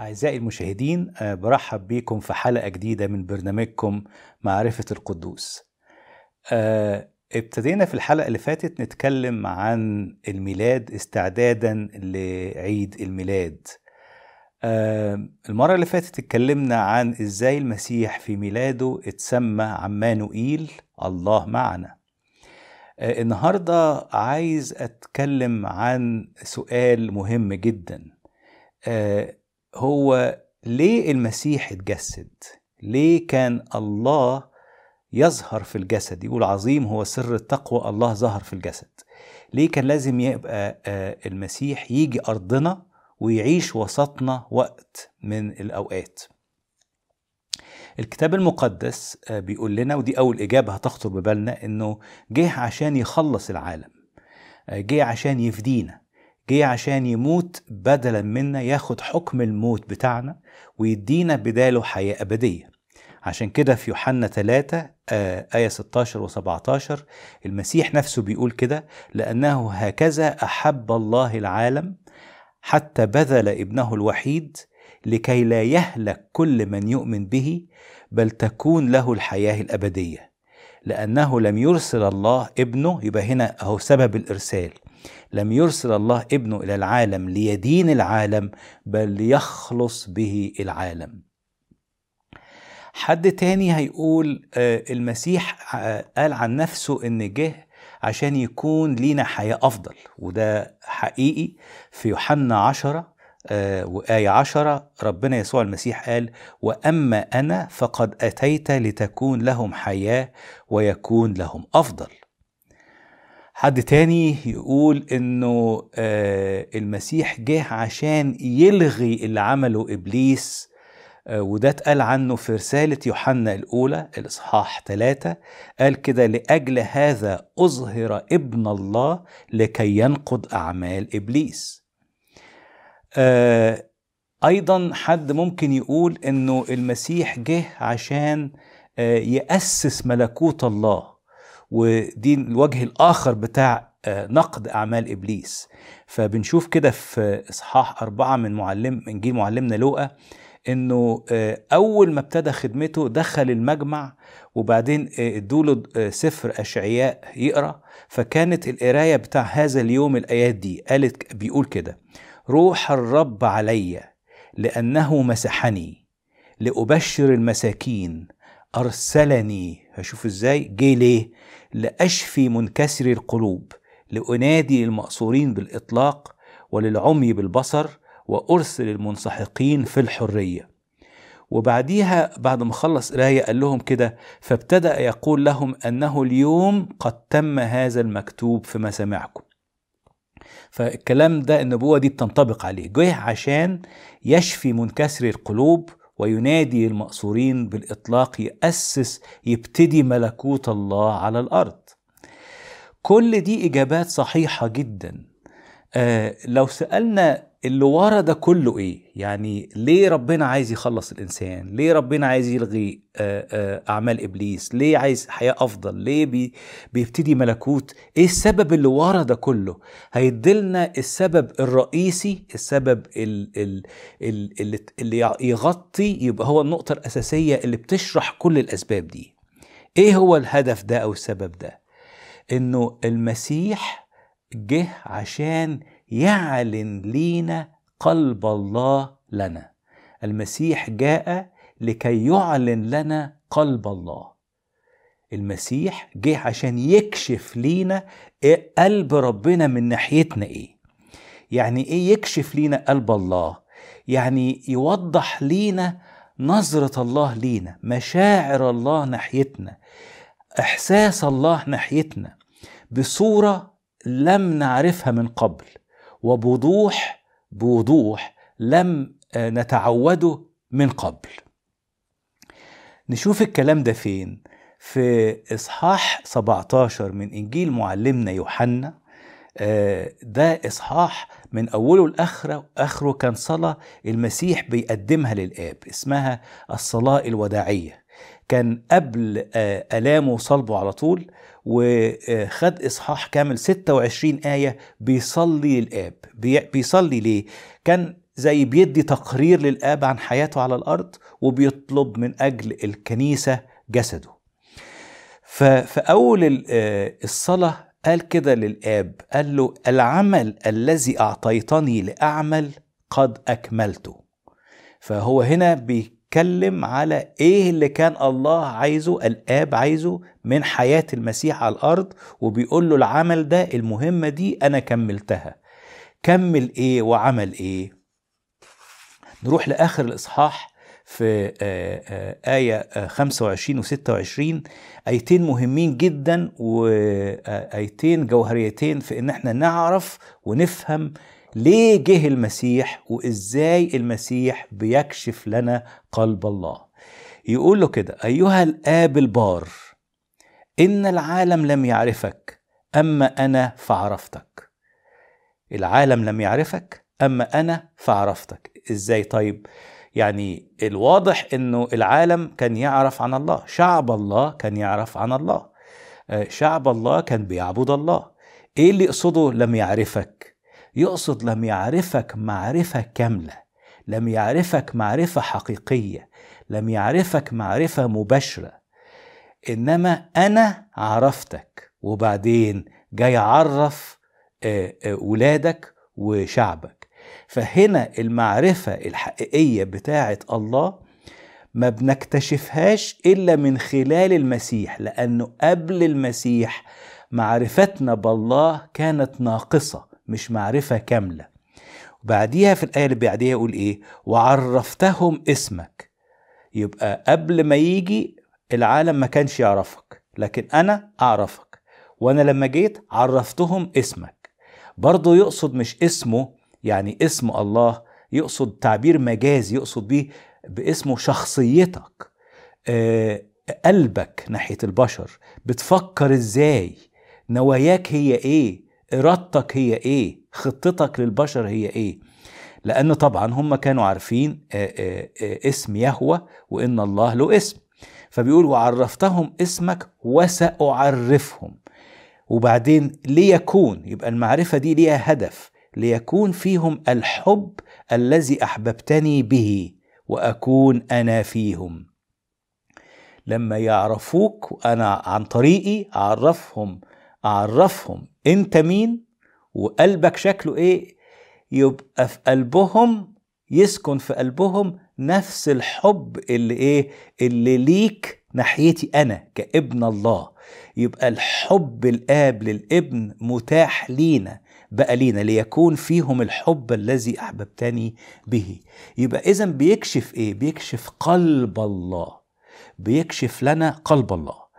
أعزائي المشاهدين آه، برحب بكم في حلقة جديدة من برنامجكم معرفة القدوس آه، ابتدينا في الحلقة اللي فاتت نتكلم عن الميلاد استعدادا لعيد الميلاد آه، المرة اللي فاتت اتكلمنا عن ازاي المسيح في ميلاده اتسمى عمانوئيل الله معنا النهاردة عايز اتكلم عن سؤال مهم جدا هو ليه المسيح اتجسد ليه كان الله يظهر في الجسد يقول عظيم هو سر التقوى الله ظهر في الجسد ليه كان لازم يبقى آه، المسيح يجي أرضنا ويعيش وسطنا وقت من الأوقات الكتاب المقدس آه، بيقول لنا ودي أول إجابة هتخطر ببالنا إنه جه عشان يخلص العالم آه، جه عشان يفدينا جه عشان يموت بدلا منا ياخد حكم الموت بتاعنا ويدينا بداله حياة أبدية عشان كده في يوحنا 3 آه، آية 16 و17 المسيح نفسه بيقول كده لأنه هكذا أحب الله العالم حتى بذل ابنه الوحيد لكي لا يهلك كل من يؤمن به بل تكون له الحياة الأبدية لأنه لم يرسل الله ابنه يبقى هنا أهو سبب الإرسال لم يرسل الله ابنه الى العالم ليدين العالم بل ليخلص به العالم حد تاني هيقول آه، المسيح آه، قال عن نفسه ان جه عشان يكون لينا حياة أفضل وده حقيقي في يوحنا عشرة آه، وآية عشرة ربنا يسوع المسيح قال وأما أنا فقد أتيت لتكون لهم حياة ويكون لهم أفضل حد تاني يقول انه آه، المسيح جه عشان يلغي اللي عمله ابليس آه، وده اتقال عنه في رسالة يوحنا الأولى الإصحاح ثلاثة قال كده لأجل هذا أظهر ابن الله لكي ينقض أعمال إبليس آه، أيضا حد ممكن يقول أنه المسيح جه عشان يأسس ملكوت الله ودي الوجه الآخر بتاع آه، نقد أعمال إبليس فبنشوف كده في إصحاح أربعة من معلم إنجيل معلمنا لوقا انه آه، اول ما ابتدى خدمته دخل المجمع وبعدين آه، ادوا له سفر اشعياء يقرا فكانت القرايه بتاع هذا اليوم الايات دي قالت بيقول كده روح الرب علي لانه مسحني لابشر المساكين أرسلني هشوف إزاي جه ليه لأشفي منكسري القلوب لأنادي المأسورين بالإطلاق وللعمي بالبصر وأرسل المنسحقين في الحرية وبعديها بعد ما خلص قراية قال لهم كده فابتدأ يقول لهم أنه اليوم قد تم هذا المكتوب في مسامعكم فالكلام ده النبوة دي بتنطبق عليه جه عشان يشفي منكسر القلوب وينادي المأسورين بالإطلاق يأسس يبتدي ملكوت الله على الأرض كل دي إجابات صحيحة جدا آه لو سألنا اللي ورا ده كله ايه يعني ليه ربنا عايز يخلص الانسان ليه ربنا عايز يلغي آه، آه، اعمال ابليس ليه عايز حياه افضل ليه بيبتدي ملكوت ايه السبب اللي ورا ده كله هيدلنا السبب الرئيسي السبب اللي, اللي يغطي يبقى هو النقطه الاساسيه اللي بتشرح كل الاسباب دي ايه هو الهدف ده او السبب ده انه المسيح جه عشان يعلن لينا قلب الله لنا المسيح جاء لكي يعلن لنا قلب الله المسيح جه عشان يكشف لينا إيه قلب ربنا من ناحيتنا ايه يعني ايه يكشف لينا قلب الله يعني يوضح لينا نظرة الله لينا مشاعر الله ناحيتنا احساس الله ناحيتنا بصورة لم نعرفها من قبل وبوضوح بوضوح لم آه، نتعوده من قبل نشوف الكلام ده فين في إصحاح 17 من إنجيل معلمنا يوحنا آه، ده إصحاح من أوله لآخره آخره كان صلاة المسيح بيقدمها للآب اسمها الصلاة الوداعية كان قبل آه، آلامه وصلبه على طول وخد إصحاح كامل 26 آية بيصلي للآب بيصلي ليه؟ كان زي بيدي تقرير للآب عن حياته على الأرض وبيطلب من أجل الكنيسة جسده ففي أول آه، الصلاة قال كده للآب قال له العمل الذي أعطيتني لأعمل قد أكملته فهو هنا بي اتكلم على ايه اللي كان الله عايزه الاب عايزه من حياه المسيح على الارض وبيقول له العمل ده المهمه دي انا كملتها كمل ايه وعمل ايه نروح لاخر الاصحاح في آه، آه، آية 25 و 26 آيتين مهمين جدا وآيتين جوهريتين في إن إحنا نعرف ونفهم ليه جه المسيح وإزاي المسيح بيكشف لنا قلب الله يقول له كده أيها الآب البار إن العالم لم يعرفك أما أنا فعرفتك العالم لم يعرفك أما أنا فعرفتك إزاي طيب؟ يعني الواضح انه العالم كان يعرف عن الله شعب الله كان يعرف عن الله آه، شعب الله كان بيعبد الله ايه اللي يقصده لم يعرفك يقصد لم يعرفك معرفة كاملة لم يعرفك معرفة حقيقية لم يعرفك معرفة مباشرة إنما أنا عرفتك وبعدين جاي عرف آه، آه، ولادك وشعبك فهنا المعرفة الحقيقية بتاعة الله ما بنكتشفهاش إلا من خلال المسيح لأنه قبل المسيح معرفتنا بالله كانت ناقصة مش معرفة كاملة وبعديها في الآية اللي بعديها يقول إيه وعرفتهم اسمك يبقى قبل ما يجي العالم ما كانش يعرفك لكن أنا أعرفك وأنا لما جيت عرفتهم اسمك برضه يقصد مش اسمه يعني اسم الله يقصد تعبير مجازي يقصد بيه باسمه شخصيتك آه، قلبك ناحية البشر بتفكر ازاي نواياك هي ايه إرادتك هي إيه خطتك للبشر هي إيه لأن طبعا هم كانوا عارفين آه، آه، آه، اسم يهوى وإن الله له اسم فبيقول وعرفتهم اسمك وسأعرفهم وبعدين ليكون يبقى المعرفة دي ليها هدف ليكون فيهم الحب الذي أحببتني به وأكون أنا فيهم لما يعرفوك أنا عن طريقي أعرفهم اعرفهم انت مين وقلبك شكله ايه يبقى في قلبهم يسكن في قلبهم نفس الحب اللي ايه اللي ليك ناحيتي انا كابن الله يبقى الحب الاب للابن متاح لينا بقى لينا ليكون فيهم الحب الذي احببتني به يبقى اذا بيكشف ايه بيكشف قلب الله بيكشف لنا قلب الله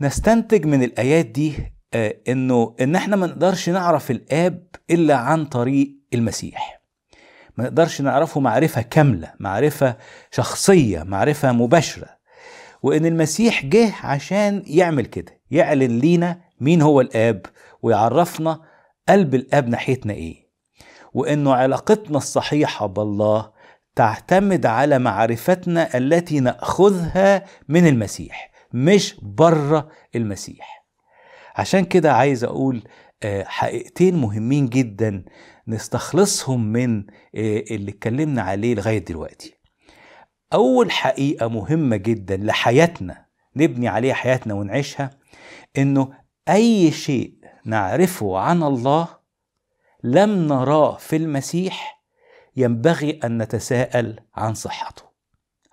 نستنتج من الآيات دي آه، إنه إن إحنا ما نقدرش نعرف الآب إلا عن طريق المسيح ما نقدرش نعرفه معرفة كاملة معرفة شخصية معرفة مباشرة وإن المسيح جه عشان يعمل كده يعلن لينا مين هو الآب ويعرفنا قلب الآب ناحيتنا إيه وإنه علاقتنا الصحيحة بالله تعتمد على معرفتنا التي ناخذها من المسيح مش بره المسيح عشان كده عايز اقول آه، حقيقتين مهمين جدا نستخلصهم من آه، اللي اتكلمنا عليه لغايه دلوقتي اول حقيقه مهمه جدا لحياتنا نبني عليها حياتنا ونعيشها انه اي شيء نعرفه عن الله لم نراه في المسيح ينبغي ان نتساءل عن صحته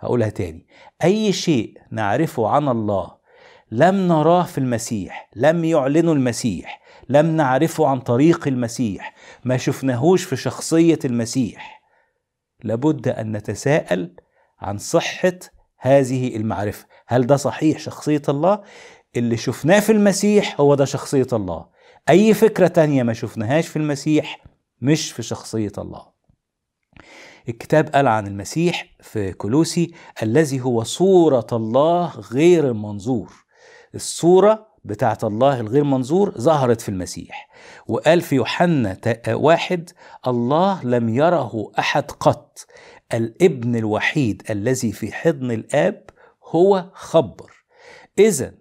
هقولها تاني أي شيء نعرفه عن الله لم نراه في المسيح لم يعلنه المسيح لم نعرفه عن طريق المسيح ما شفناهوش في شخصية المسيح لابد أن نتساءل عن صحة هذه المعرفة هل ده صحيح شخصية الله؟ اللي شفناه في المسيح هو ده شخصية الله أي فكرة تانية ما شفناهاش في المسيح مش في شخصية الله الكتاب قال عن المسيح في كولوسي الذي هو صورة الله غير المنظور الصورة بتاعت الله الغير منظور ظهرت في المسيح وقال في يوحنا آه، واحد الله لم يره أحد قط الابن الوحيد الذي في حضن الآب هو خبر إذا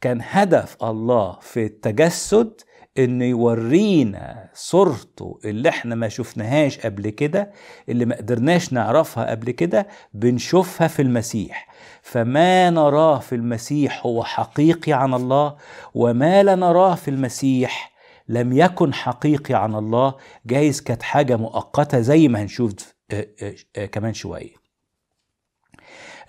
كان هدف الله في التجسد انه يورينا صورته اللي احنا ما شفناهاش قبل كده اللي ما قدرناش نعرفها قبل كده بنشوفها في المسيح فما نراه في المسيح هو حقيقي عن الله وما لا نراه في المسيح لم يكن حقيقي عن الله جايز كانت حاجة مؤقتة زي ما هنشوف آه، آه، آه، كمان شوية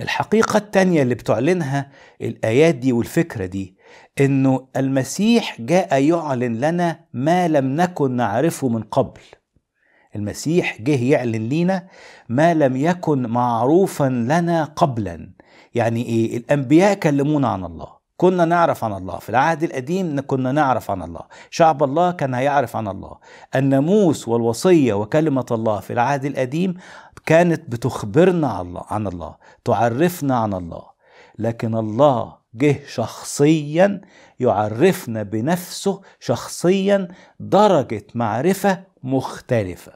الحقيقة التانية اللي بتعلنها الآيات دي والفكرة دي انه المسيح جاء يعلن لنا ما لم نكن نعرفه من قبل المسيح جه يعلن لينا ما لم يكن معروفا لنا قبلا يعني ايه الانبياء كلمونا عن الله كنا نعرف عن الله في العهد القديم كنا نعرف عن الله شعب الله كان هيعرف عن الله الناموس والوصية وكلمة الله في العهد القديم كانت بتخبرنا عن الله تعرفنا عن الله لكن الله جه شخصيا يعرفنا بنفسه شخصيا درجة معرفة مختلفة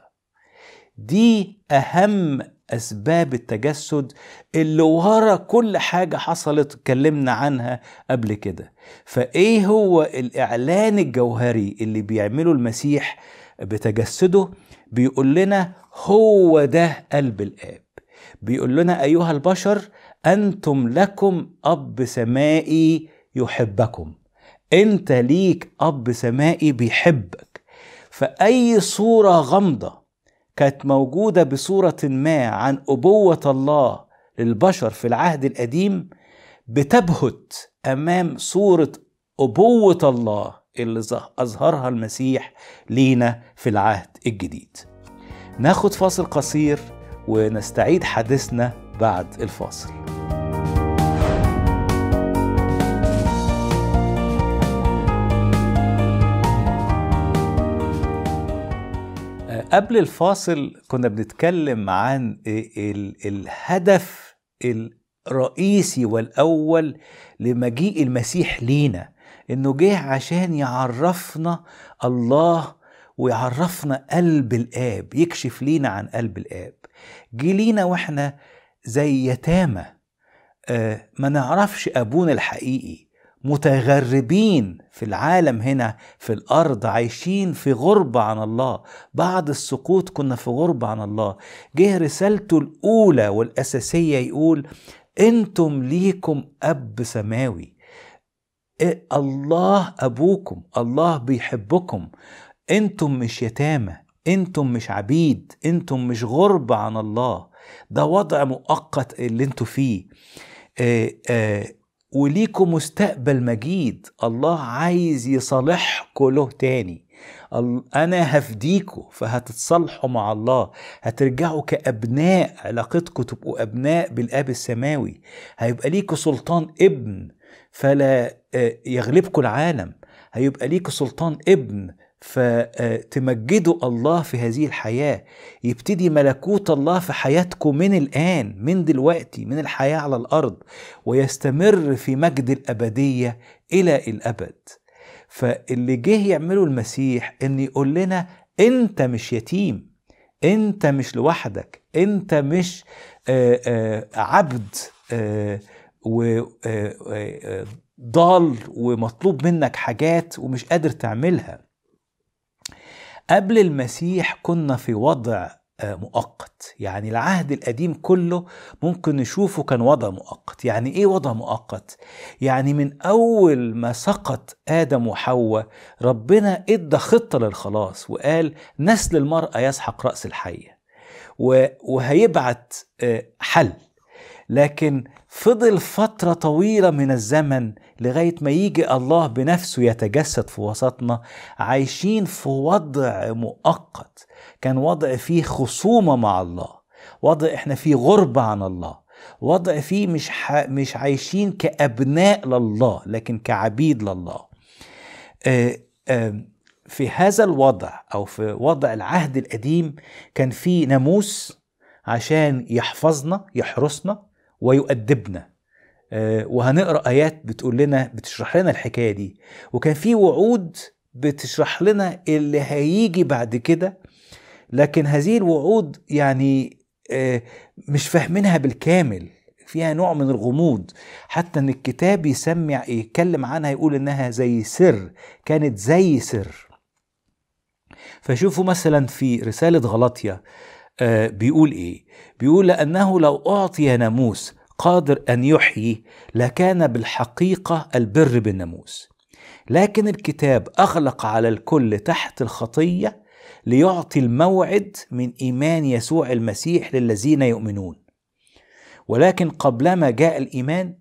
دي أهم أسباب التجسد اللي ورا كل حاجة حصلت اتكلمنا عنها قبل كده فإيه هو الإعلان الجوهري اللي بيعمله المسيح بتجسده بيقول لنا هو ده قلب الآب بيقول لنا أيها البشر أنتم لكم أب سمائي يحبكم أنت ليك أب سمائي بيحبك فأي صورة غامضة كانت موجودة بصورة ما عن أبوة الله للبشر في العهد القديم بتبهت أمام صورة أبوة الله اللي أظهرها المسيح لينا في العهد الجديد ناخد فاصل قصير ونستعيد حديثنا بعد الفاصل قبل الفاصل كنا بنتكلم عن الهدف الرئيسي والأول لمجيء المسيح لينا إنه جه عشان يعرفنا الله ويعرفنا قلب الآب يكشف لينا عن قلب الآب جه لينا وإحنا زي يتامى آه، ما نعرفش أبونا الحقيقي متغربين في العالم هنا في الارض عايشين في غربه عن الله بعد السقوط كنا في غربه عن الله جه رسالته الاولى والاساسيه يقول انتم ليكم اب سماوي إيه الله ابوكم الله بيحبكم انتم مش يتامى انتم مش عبيد انتم مش غربه عن الله ده وضع مؤقت اللي انتم فيه آآ آه، آآ آه، وليكم مستقبل مجيد الله عايز يصالحكوا له تاني انا هفديكوا فهتتصالحوا مع الله هترجعوا كابناء علاقتكم تبقوا ابناء بالاب السماوي هيبقى ليكوا سلطان ابن فلا آه، يغلبكم العالم هيبقى ليكوا سلطان ابن فتمجدوا الله في هذه الحياة يبتدي ملكوت الله في حياتكم من الآن من دلوقتي من الحياة على الأرض ويستمر في مجد الأبدية إلى الأبد فاللي جه يعمله المسيح إن يقول لنا أنت مش يتيم أنت مش لوحدك أنت مش آه، آه، عبد آه، و ضال ومطلوب منك حاجات ومش قادر تعملها قبل المسيح كنا في وضع آه، مؤقت يعني العهد القديم كله ممكن نشوفه كان وضع مؤقت يعني ايه وضع مؤقت يعني من اول ما سقط ادم وحواء ربنا ادى خطه للخلاص وقال نسل المراه يسحق راس الحيه وهيبعت آه، حل لكن فضل فترة طويلة من الزمن لغاية ما يجي الله بنفسه يتجسد في وسطنا عايشين في وضع مؤقت كان وضع فيه خصومة مع الله وضع احنا فيه غربة عن الله وضع فيه مش, ح... مش عايشين كأبناء لله لكن كعبيد لله آآ آه، آآ آه، في هذا الوضع أو في وضع العهد القديم كان في ناموس عشان يحفظنا يحرسنا ويؤدبنا آه، وهنقرا ايات بتقول لنا بتشرح لنا الحكايه دي وكان في وعود بتشرح لنا اللي هيجي بعد كده لكن هذه الوعود يعني آه، مش فاهمينها بالكامل فيها نوع من الغموض حتى ان الكتاب يسمع يتكلم عنها يقول انها زي سر كانت زي سر فشوفوا مثلا في رساله غلطيه آه، بيقول ايه بيقول لأنه لو أعطي ناموس قادر أن يحيي لكان بالحقيقة البر بالناموس لكن الكتاب أغلق على الكل تحت الخطية ليعطي الموعد من إيمان يسوع المسيح للذين يؤمنون ولكن قبلما جاء الإيمان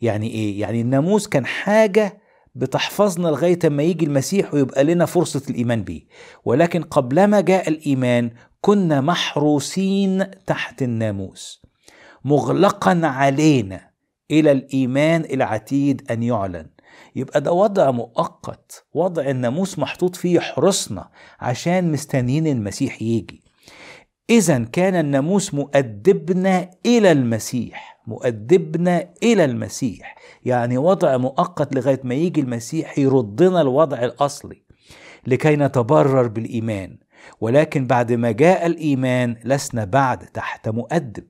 يعني إيه؟ يعني الناموس كان حاجة بتحفظنا لغاية ما يجي المسيح ويبقى لنا فرصة الإيمان به ولكن قبلما جاء الإيمان كنا محروسين تحت الناموس مغلقا علينا الى الايمان العتيد ان يعلن يبقى ده وضع مؤقت وضع الناموس محطوط فيه حرصنا عشان مستنيين المسيح يجي اذا كان الناموس مؤدبنا الى المسيح مؤدبنا الى المسيح يعني وضع مؤقت لغايه ما يجي المسيح يردنا الوضع الاصلي لكي نتبرر بالايمان ولكن بعد ما جاء الايمان لسنا بعد تحت مؤدب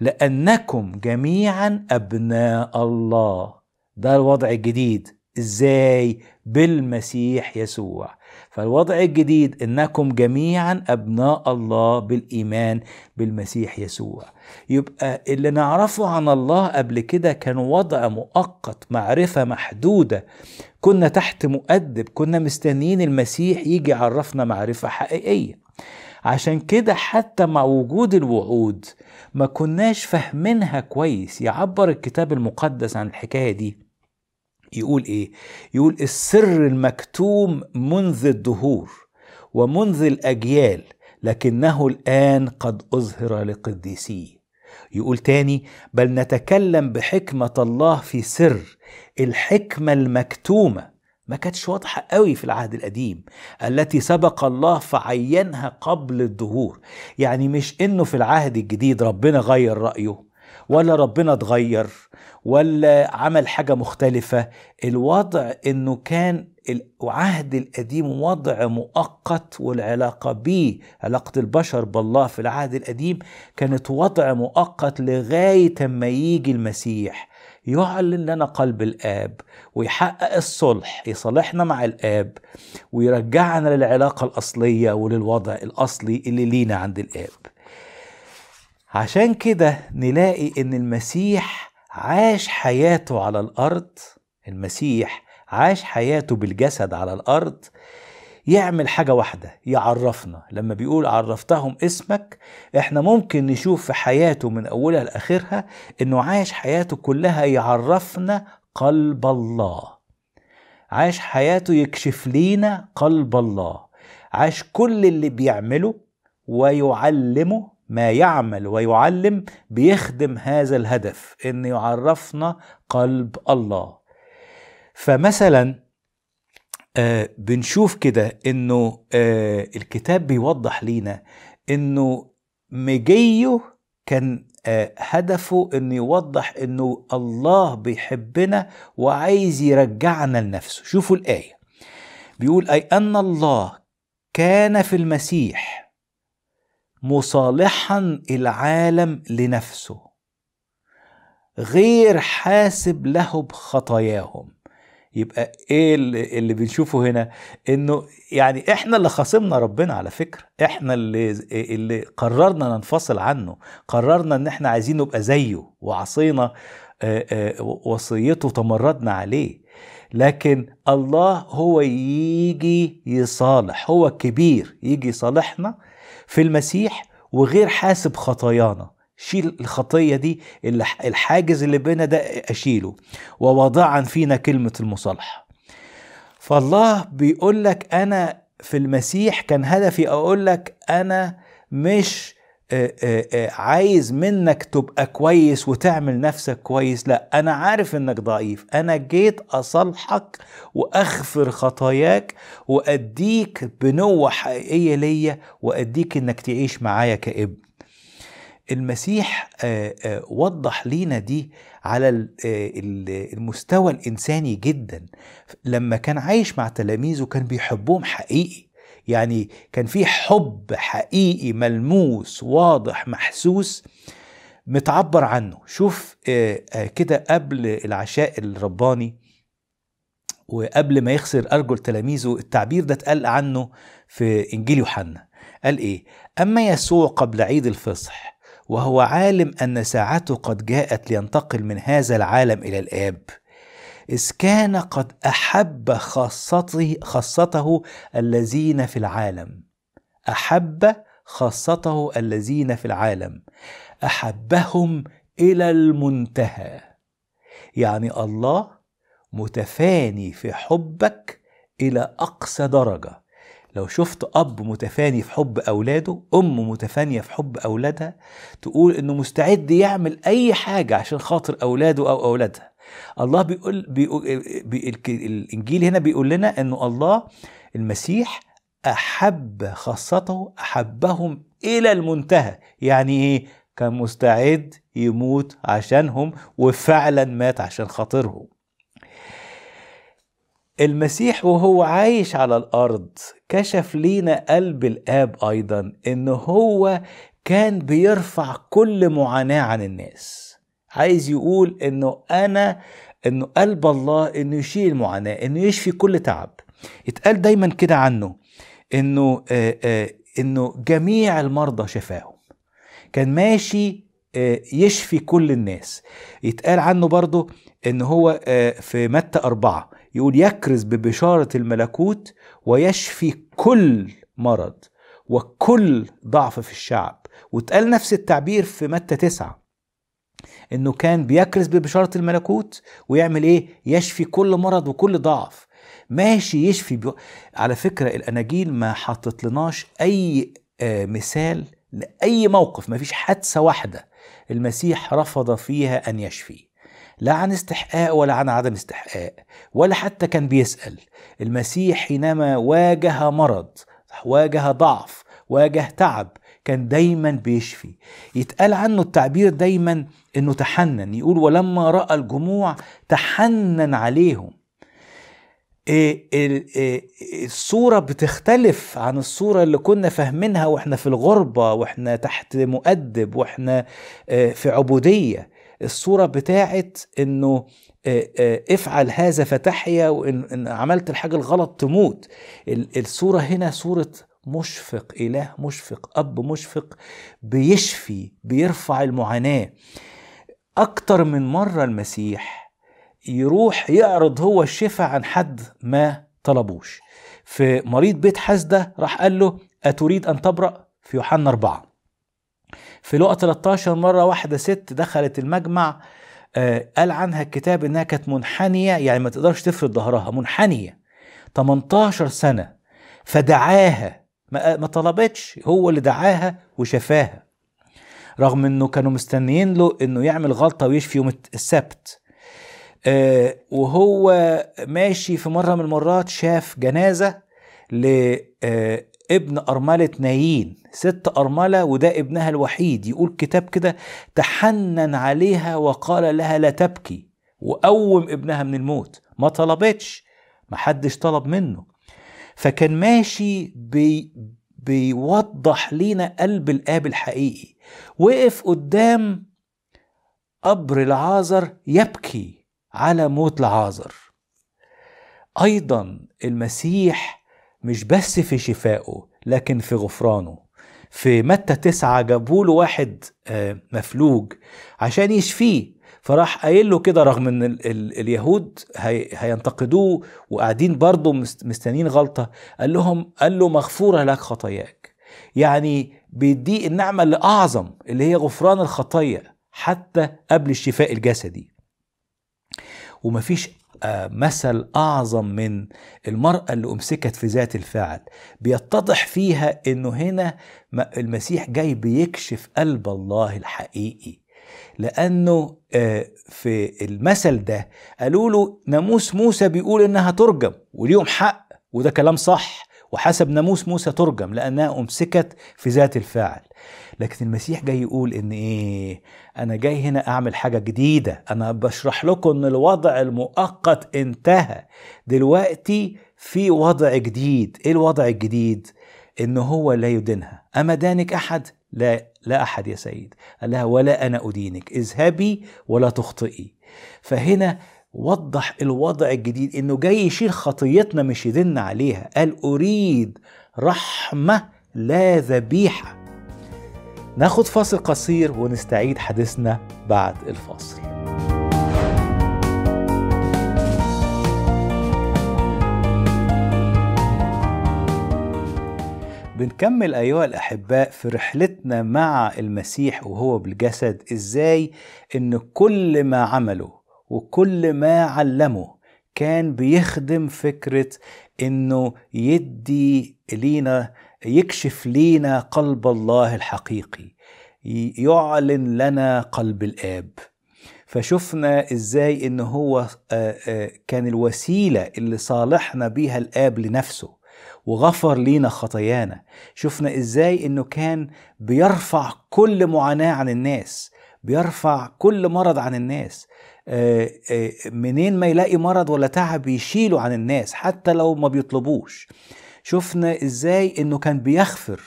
لانكم جميعا ابناء الله ده الوضع الجديد ازاي بالمسيح يسوع فالوضع الجديد انكم جميعا ابناء الله بالايمان بالمسيح يسوع يبقى اللي نعرفه عن الله قبل كده كان وضع مؤقت معرفه محدوده كنا تحت مؤدب كنا مستنيين المسيح يجي يعرفنا معرفة حقيقية عشان كده حتى مع وجود الوعود ما كناش فاهمينها كويس يعبر الكتاب المقدس عن الحكاية دي يقول ايه يقول السر المكتوم منذ الدهور ومنذ الاجيال لكنه الان قد اظهر لقديسيه يقول تاني بل نتكلم بحكمة الله في سر الحكمة المكتومة ما كانتش واضحة قوي في العهد القديم التي سبق الله فعينها قبل الظهور يعني مش انه في العهد الجديد ربنا غير رأيه ولا ربنا اتغير ولا عمل حاجة مختلفة الوضع انه كان العهد القديم وضع مؤقت والعلاقة به علاقة البشر بالله في العهد القديم كانت وضع مؤقت لغاية ما يجي المسيح يعلن لنا قلب الآب ويحقق الصلح يصالحنا مع الآب ويرجعنا للعلاقة الأصلية وللوضع الأصلي اللي لينا عند الآب عشان كده نلاقي إن المسيح عاش حياته على الارض المسيح عاش حياته بالجسد على الارض يعمل حاجه واحده يعرفنا لما بيقول عرفتهم اسمك احنا ممكن نشوف في حياته من اولها لاخرها انه عاش حياته كلها يعرفنا قلب الله عاش حياته يكشف لينا قلب الله عاش كل اللي بيعمله ويعلمه ما يعمل ويعلم بيخدم هذا الهدف ان يعرفنا قلب الله فمثلا آه بنشوف كده انه آه الكتاب بيوضح لينا انه مجيه كان آه هدفه انه يوضح انه الله بيحبنا وعايز يرجعنا لنفسه شوفوا الايه بيقول اي ان الله كان في المسيح مصالحا العالم لنفسه غير حاسب له بخطاياهم يبقى ايه اللي بنشوفه هنا انه يعني احنا اللي خاصمنا ربنا على فكره احنا اللي اللي قررنا ننفصل عنه قررنا ان احنا عايزين نبقى زيه وعصينا وصيته تمردنا عليه لكن الله هو يجي يصالح هو كبير يجي يصالحنا في المسيح وغير حاسب خطايانا شيل الخطيه دي اللي الحاجز اللي بينا ده اشيله ووضعا فينا كلمه المصالحه فالله بيقول لك انا في المسيح كان هدفي اقول لك انا مش آه، آه، آه، عايز منك تبقى كويس وتعمل نفسك كويس لا انا عارف انك ضعيف انا جيت اصلحك واغفر خطاياك واديك بنوة حقيقية ليا واديك انك تعيش معايا كابن المسيح وضح لينا دي على المستوى الانساني جدا لما كان عايش مع تلاميذه كان بيحبهم حقيقي يعني كان في حب حقيقي ملموس واضح محسوس متعبر عنه شوف آه، آه، كده قبل العشاء الرباني وقبل ما يخسر أرجل تلاميذه التعبير ده اتقال عنه في إنجيل يوحنا قال إيه أما يسوع قبل عيد الفصح وهو عالم أن ساعته قد جاءت لينتقل من هذا العالم إلى الآب إذ كان قد أحب خاصته, خاصته الذين في العالم أحب خاصته الذين في العالم أحبهم إلى المنتهى يعني الله متفاني في حبك إلى أقصى درجة لو شفت أب متفاني في حب أولاده أم متفانية في حب أولادها تقول إنه مستعد يعمل أي حاجة عشان خاطر أولاده أو أولادها الله بيقول, بيقول الانجيل هنا بيقول لنا انه الله المسيح احب خاصته احبهم الى المنتهى يعني ايه كان مستعد يموت عشانهم وفعلا مات عشان خاطرهم المسيح وهو عايش على الارض كشف لينا قلب الاب ايضا ان هو كان بيرفع كل معاناه عن الناس عايز يقول انه انا انه قلب الله انه يشيل المعاناه انه يشفي كل تعب يتقال دايما كده عنه انه آآ آآ انه جميع المرضى شفاهم كان ماشي يشفي كل الناس يتقال عنه برضه ان هو في متى أربعة يقول يكرز ببشارة الملكوت ويشفي كل مرض وكل ضعف في الشعب واتقال نفس التعبير في متى تسعة انه كان بيكرس ببشاره الملكوت ويعمل ايه يشفي كل مرض وكل ضعف ماشي يشفي بيو... على فكره الاناجيل ما حطت لناش اي آه مثال لاي موقف ما فيش حادثه واحده المسيح رفض فيها ان يشفي لا عن استحقاق ولا عن عدم استحقاق ولا حتى كان بيسأل المسيح حينما واجه مرض واجه ضعف واجه تعب كان دايما بيشفي يتقال عنه التعبير دايما انه تحنن يقول ولما راى الجموع تحنن عليهم إيه، إيه، إيه، الصورة بتختلف عن الصورة اللي كنا فاهمينها واحنا في الغربة واحنا تحت مؤدب واحنا في عبودية الصورة بتاعت انه افعل هذا فتحيا وان عملت الحاجة الغلط تموت الصورة هنا صورة مشفق إله مشفق أب مشفق بيشفي بيرفع المعاناة أكتر من مرة المسيح يروح يعرض هو الشفاء عن حد ما طلبوش في مريض بيت حزدة راح قال له أتريد أن تبرأ في يوحنا أربعة في لقاء 13 مرة واحدة ست دخلت المجمع آه، قال عنها الكتاب انها كانت منحنيه يعني ما تقدرش تفرد ظهرها منحنيه 18 سنه فدعاها ما طلبتش هو اللي دعاها وشفاها رغم انه كانوا مستنيين له انه يعمل غلطه ويشفي يوم السبت آه وهو ماشي في مره من المرات شاف جنازه لابن آه، ارمله نايين ست ارمله وده ابنها الوحيد يقول كتاب كده تحنن عليها وقال لها لا تبكي وقوم ابنها من الموت ما طلبتش ما حدش طلب منه فكان ماشي بي بيوضح لينا قلب الاب الحقيقي وقف قدام قبر العازر يبكي على موت العازر ايضا المسيح مش بس في شفائه لكن في غفرانه في متى تسعة جابوا له واحد آه، مفلوج عشان يشفيه فراح قايل له كده رغم ان ال ال اليهود هي هينتقدوه وقاعدين برضه مستنيين غلطه قال لهم قال له مغفوره لك خطاياك يعني بيدي النعمه الاعظم اللي هي غفران الخطايا حتى قبل الشفاء الجسدي ومفيش آه، مثل أعظم من المرأة اللي أمسكت في ذات الفعل بيتضح فيها أنه هنا المسيح جاي بيكشف قلب الله الحقيقي لأنه آه، في المثل ده قالوا له ناموس موسى بيقول إنها ترجم وليهم حق وده كلام صح وحسب ناموس موسى ترجم لأنها أمسكت في ذات الفاعل لكن المسيح جاي يقول ان ايه انا جاي هنا اعمل حاجة جديدة انا بشرح لكم ان الوضع المؤقت انتهى دلوقتي في وضع جديد ايه الوضع الجديد ان هو لا يدينها اما دانك احد لا لا أحد يا سيد قال لها ولا أنا أدينك اذهبي ولا تخطئي فهنا وضح الوضع الجديد انه جاي يشيل خطيتنا مش يدن عليها قال اريد رحمه لا ذبيحه ناخد فاصل قصير ونستعيد حديثنا بعد الفاصل بنكمل أيها الأحباء في رحلتنا مع المسيح وهو بالجسد إزاي إن كل ما عمله وكل ما علمه كان بيخدم فكرة إنه يدي لينا يكشف لينا قلب الله الحقيقي يعلن لنا قلب الآب فشفنا إزاي إن هو آه، آه، كان الوسيلة اللي صالحنا بيها الآب لنفسه وغفر لينا خطايانا شفنا ازاي انه كان بيرفع كل معاناة عن الناس بيرفع كل مرض عن الناس آه، آه، منين ما يلاقي مرض ولا تعب يشيله عن الناس حتى لو ما بيطلبوش شفنا ازاي انه كان بيغفر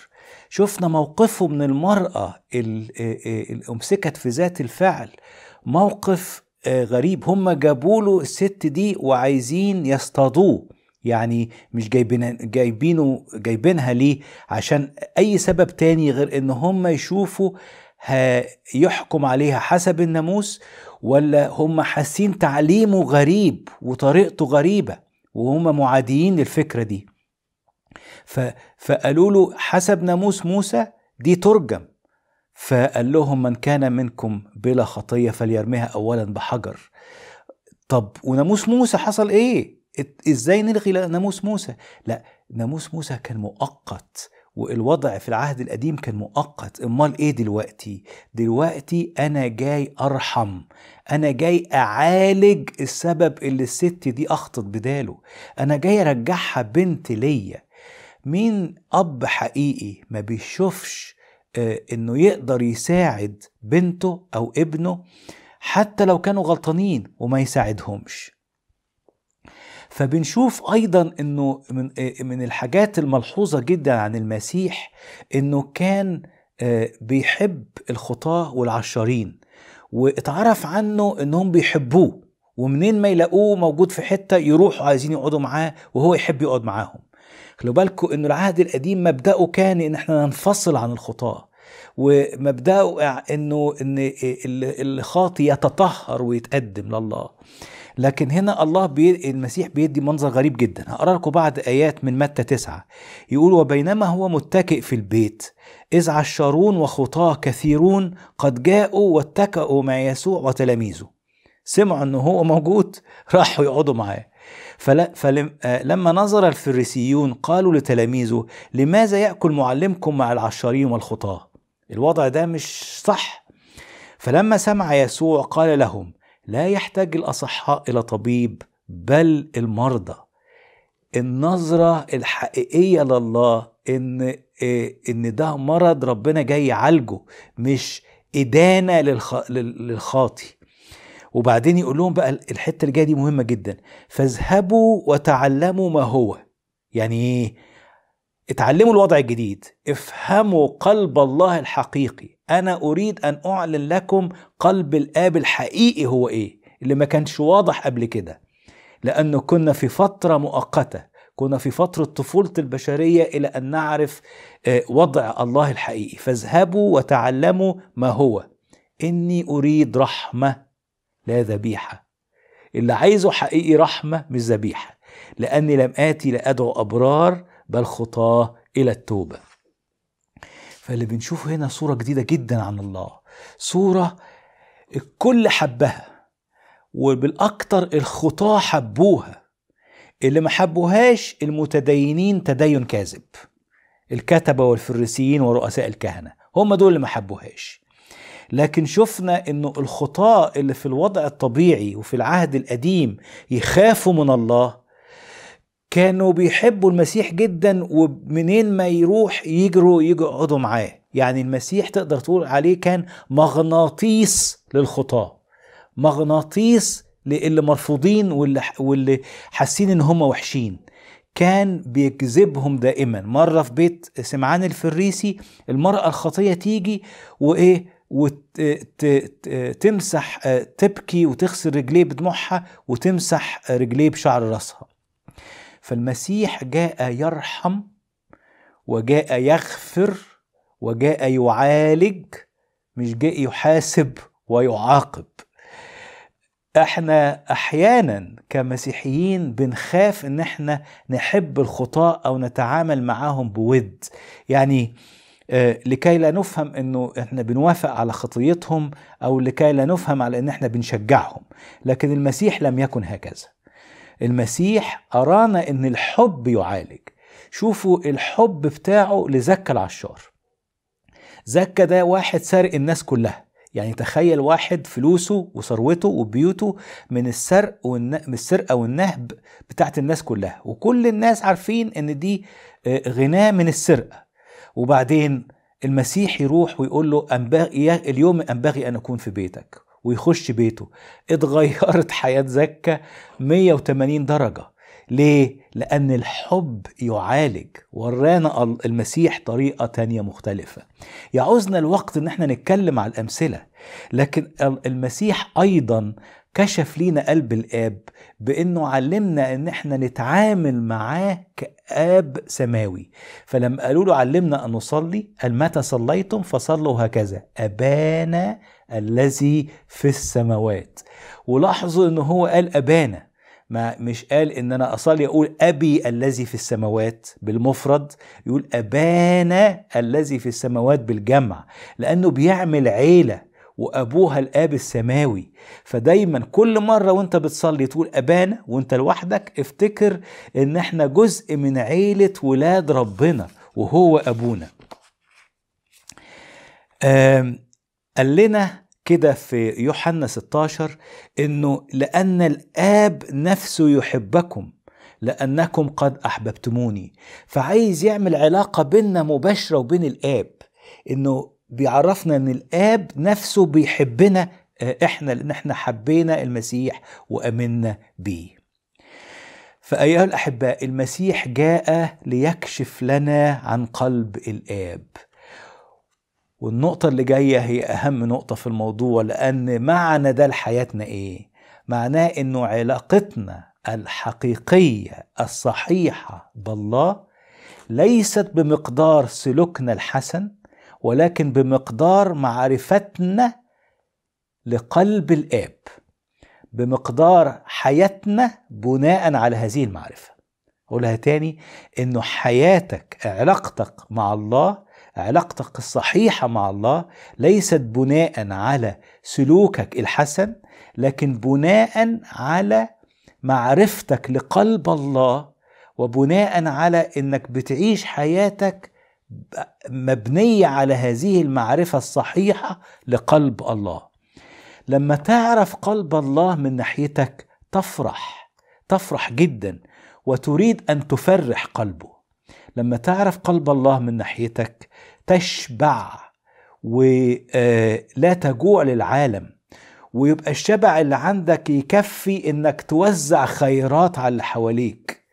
شفنا موقفه من المرأة آه، اللي امسكت في ذات الفعل موقف غريب هم جابوا له الست دي وعايزين يصطادوه يعني مش جايبين جايبينه جايبينها ليه عشان اي سبب تاني غير ان هم يشوفوا هيحكم عليها حسب الناموس ولا هم حاسين تعليمه غريب وطريقته غريبه وهم معاديين للفكره دي ف... فقالوا له حسب ناموس موسى دي ترجم فقال لهم من كان منكم بلا خطيه فليرميها اولا بحجر طب وناموس موسى حصل ايه ازاي نلغي ناموس موسى لا ناموس موسى كان مؤقت والوضع في العهد القديم كان مؤقت امال ايه دلوقتي دلوقتي انا جاي ارحم انا جاي اعالج السبب اللي الست دي اخطط بداله انا جاي ارجعها بنت ليا مين اب حقيقي ما بيشوفش آه، انه يقدر يساعد بنته او ابنه حتى لو كانوا غلطانين وما يساعدهمش فبنشوف ايضا انه من من الحاجات الملحوظه جدا عن المسيح انه كان آه، بيحب الخطاه والعشارين واتعرف عنه انهم بيحبوه ومنين ما يلاقوه موجود في حته يروحوا عايزين يقعدوا معاه وهو يحب يقعد معاهم خلوا بالكم انه العهد القديم مبداه كان ان احنا ننفصل عن الخطاه ومبداه انه ان إيه، الخاطي يتطهر ويتقدم لله لكن هنا الله بي... المسيح بيدي منظر غريب جدا هقرا لكم بعض ايات من متى تسعة يقول وبينما هو متكئ في البيت إذ عشارون وخطاه كثيرون قد جاءوا واتكئوا مع يسوع وتلاميذه سمعوا ان هو موجود راحوا يقعدوا معاه فلما آه، نظر الفريسيون قالوا لتلاميذه لماذا يأكل معلمكم مع العشارين والخطاه الوضع ده مش صح فلما سمع يسوع قال لهم لا يحتاج الاصحاء الى طبيب بل المرضى النظره الحقيقيه لله ان آه، ان ده مرض ربنا جاي يعالجه مش ادانه للخاطي وبعدين يقول لهم بقى الحته اللي جايه دي مهمه جدا فاذهبوا وتعلموا ما هو يعني ايه اتعلموا الوضع الجديد افهموا قلب الله الحقيقي انا اريد ان اعلن لكم قلب الاب الحقيقي هو ايه اللي ما كانش واضح قبل كده لانه كنا في فتره مؤقته كنا في فتره طفوله البشريه الى ان نعرف آه، وضع الله الحقيقي فاذهبوا وتعلموا ما هو اني اريد رحمه لا ذبيحه اللي عايزه حقيقي رحمه مش ذبيحه لاني لم اتي لادعو ابرار بل خطاه الى التوبه فاللي بنشوفه هنا صورة جديدة جدا عن الله صورة الكل حبها وبالأكتر الخطاة حبوها اللي ما حبوهاش المتدينين تدين كاذب الكتبة والفريسيين ورؤساء الكهنة هم دول اللي ما حبوهاش لكن شفنا انه الخطاة اللي في الوضع الطبيعي وفي العهد القديم يخافوا من الله كانوا بيحبوا المسيح جدا ومنين ما يروح يجروا يجوا يقعدوا معاه يعني المسيح تقدر تقول عليه كان مغناطيس للخطاة مغناطيس للي مرفوضين واللي, واللي حاسين ان هم وحشين كان بيجذبهم دائما مرة في بيت سمعان الفريسي المرأة الخطية تيجي وإيه وتمسح آه، تبكي وتغسل رجليه بدموعها وتمسح رجليه بشعر راسها فالمسيح جاء يرحم وجاء يغفر وجاء يعالج مش جاء يحاسب ويعاقب احنا احيانا كمسيحيين بنخاف ان احنا نحب الخطاة او نتعامل معاهم بود يعني آه، لكي لا نفهم انه احنا بنوافق على خطيتهم او لكي لا نفهم على ان احنا بنشجعهم لكن المسيح لم يكن هكذا المسيح أرانا إن الحب يعالج شوفوا الحب بتاعه لزكى العشار زكى ده واحد سرق الناس كلها يعني تخيل واحد فلوسه وثروته وبيوته من السرق والن... من السرقه والنهب بتاعت الناس كلها وكل الناس عارفين ان دي آه، غناه من السرقه وبعدين المسيح يروح ويقول له أنبغي اليوم انبغي ان اكون في بيتك ويخش بيته اتغيرت حياة زكا 180 درجة ليه؟ لأن الحب يعالج ورانا المسيح طريقة تانية مختلفة يعوزنا الوقت إن احنا نتكلم على الأمثلة لكن المسيح أيضا كشف لينا قلب الاب بانه علمنا ان احنا نتعامل معاه كاب سماوي فلما قالوا له علمنا ان نصلي قال متى صليتم فصلوا هكذا ابانا الذي في السماوات ولاحظوا ان هو قال ابانا ما مش قال ان انا اصلي اقول ابي الذي في السماوات بالمفرد يقول ابانا الذي في السماوات بالجمع لانه بيعمل عيله وابوها الاب السماوي فدايما كل مره وانت بتصلي تقول ابانا وانت لوحدك افتكر ان احنا جزء من عيله ولاد ربنا وهو ابونا قال لنا كده في يوحنا 16 انه لان الاب نفسه يحبكم لانكم قد احببتموني فعايز يعمل علاقه بيننا مباشره وبين الاب انه بيعرفنا ان الاب نفسه بيحبنا آه، احنا لان احنا حبينا المسيح وامنا بيه فأيها الأحباء المسيح جاء ليكشف لنا عن قلب الآب والنقطة اللي جاية هي أهم نقطة في الموضوع لأن معنى ده لحياتنا إيه؟ معناه إنه علاقتنا الحقيقية الصحيحة بالله ليست بمقدار سلوكنا الحسن ولكن بمقدار معرفتنا لقلب الاب بمقدار حياتنا بناء على هذه المعرفه اقولها تاني انه حياتك علاقتك مع الله علاقتك الصحيحه مع الله ليست بناء على سلوكك الحسن لكن بناء على معرفتك لقلب الله وبناء على انك بتعيش حياتك مبنية على هذه المعرفة الصحيحة لقلب الله لما تعرف قلب الله من ناحيتك تفرح تفرح جدا وتريد أن تفرح قلبه لما تعرف قلب الله من ناحيتك تشبع ولا آه، تجوع للعالم ويبقى الشبع اللي عندك يكفي انك توزع خيرات على اللي حواليك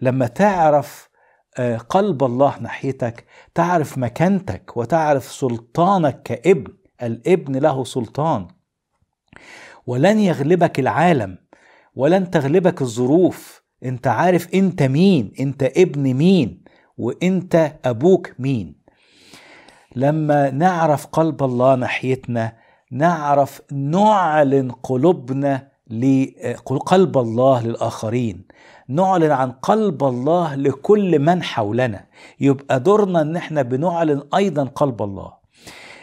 لما تعرف آه، قلب الله ناحيتك تعرف مكانتك وتعرف سلطانك كابن الابن له سلطان ولن يغلبك العالم ولن تغلبك الظروف انت عارف انت مين انت ابن مين وانت ابوك مين لما نعرف قلب الله ناحيتنا نعرف نعلن قلوبنا لقلب الله للاخرين نعلن عن قلب الله لكل من حولنا يبقى دورنا ان احنا بنعلن ايضا قلب الله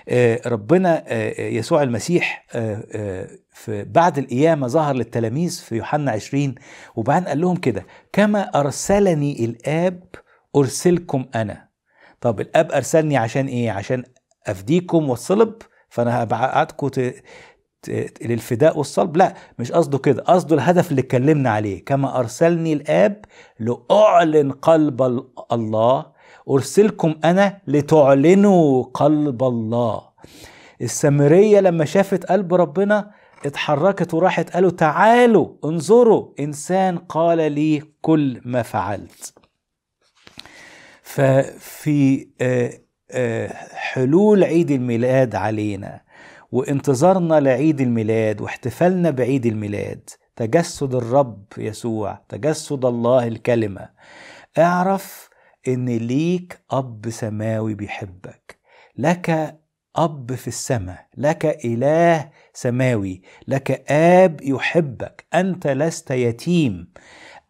آه، ربنا آه، آه، يسوع المسيح في بعد القيامة ظهر للتلاميذ في يوحنا 20 وبعدين قال لهم كده كما أرسلني الآب أرسلكم أنا طب الآب أرسلني عشان إيه عشان أفديكم والصلب فأنا هبعتكم للفداء والصلب لا مش قصده كده قصده الهدف اللي اتكلمنا عليه كما أرسلني الآب لأعلن قلب الله أرسلكم أنا لتعلنوا قلب الله السامرية لما شافت قلب ربنا اتحركت وراحت قالوا تعالوا انظروا إنسان قال لي كل ما فعلت ففي آه، آه، حلول عيد الميلاد علينا وانتظارنا لعيد الميلاد واحتفالنا بعيد الميلاد تجسد الرب يسوع تجسد الله الكلمه اعرف ان ليك اب سماوي بيحبك لك اب في السماء لك اله سماوي لك اب يحبك انت لست يتيم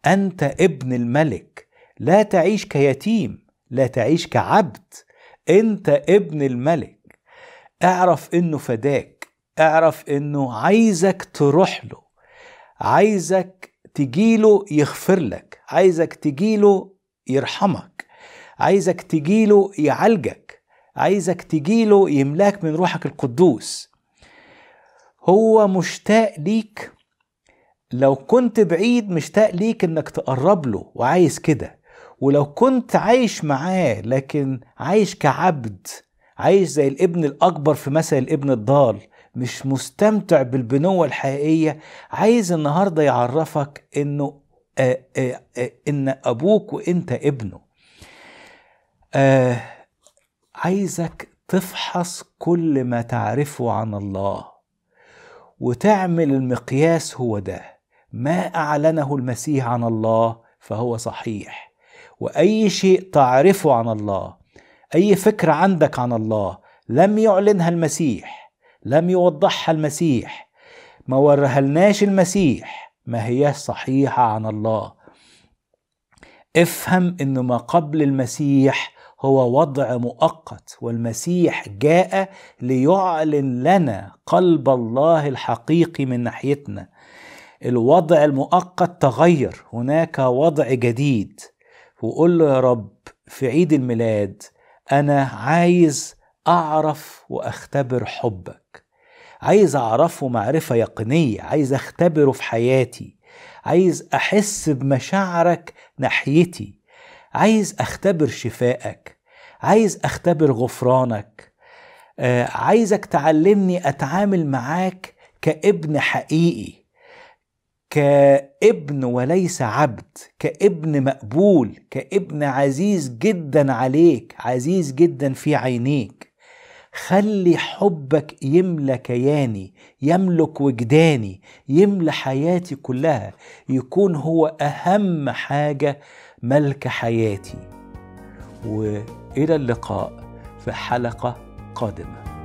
انت ابن الملك لا تعيش كيتيم لا تعيش كعبد انت ابن الملك اعرف انه فداك اعرف انه عايزك تروح له عايزك تجيله يغفر لك عايزك تجيله يرحمك عايزك تجيله يعالجك عايزك تجيله يملاك من روحك القدوس هو مشتاق ليك لو كنت بعيد مشتاق ليك انك تقرب له وعايز كده ولو كنت عايش معاه لكن عايش كعبد عايش زي الابن الأكبر في مثل الابن الضال مش مستمتع بالبنوة الحقيقية عايز النهاردة يعرفك إنه آآ آه، آآ آه، آه، إن أبوك وإنت ابنه عايزك تفحص كل ما تعرفه عن الله وتعمل المقياس هو ده ما أعلنه المسيح عن الله فهو صحيح وأي شيء تعرفه عن الله اي فكره عندك عن الله لم يعلنها المسيح لم يوضحها المسيح ما ورهلناش المسيح ما هي صحيحه عن الله افهم ان ما قبل المسيح هو وضع مؤقت والمسيح جاء ليعلن لنا قلب الله الحقيقي من ناحيتنا الوضع المؤقت تغير هناك وضع جديد وقول له يا رب في عيد الميلاد انا عايز اعرف واختبر حبك عايز اعرفه معرفه يقينيه عايز اختبره في حياتي عايز احس بمشاعرك ناحيتي عايز اختبر شفائك عايز اختبر غفرانك آه، عايزك تعلمني اتعامل معاك كابن حقيقي كابن وليس عبد كابن مقبول كابن عزيز جدا عليك عزيز جدا في عينيك خلي حبك يملى كياني يملك وجداني يملى حياتي كلها يكون هو اهم حاجه ملك حياتي والى اللقاء في حلقه قادمه